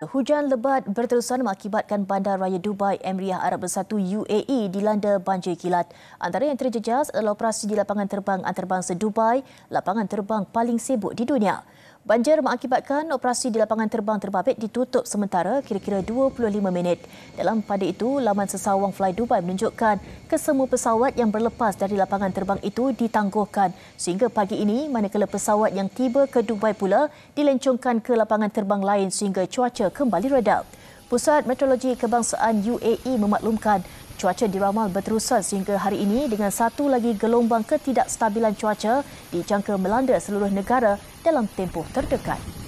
Hujan lebat berterusan mengakibatkan Bandar Raya Dubai Emiriah Arab Bersatu UAE dilanda banjir kilat. Antara yang terjejas adalah operasi di lapangan terbang antarabangsa Dubai, lapangan terbang paling sibuk di dunia. Banjir mengakibatkan operasi di lapangan terbang terbabit ditutup sementara kira-kira 25 minit. Dalam pada itu, laman sesawang Fly Dubai menunjukkan kesemua pesawat yang berlepas dari lapangan terbang itu ditangguhkan. Sehingga pagi ini, manakala pesawat yang tiba ke Dubai pula dilencongkan ke lapangan terbang lain sehingga cuaca kembali redap. Pusat Meteorologi Kebangsaan UAE memaklumkan Cuaca diramal berterusan sehingga hari ini dengan satu lagi gelombang ketidakstabilan cuaca dijangka melanda seluruh negara dalam tempoh terdekat.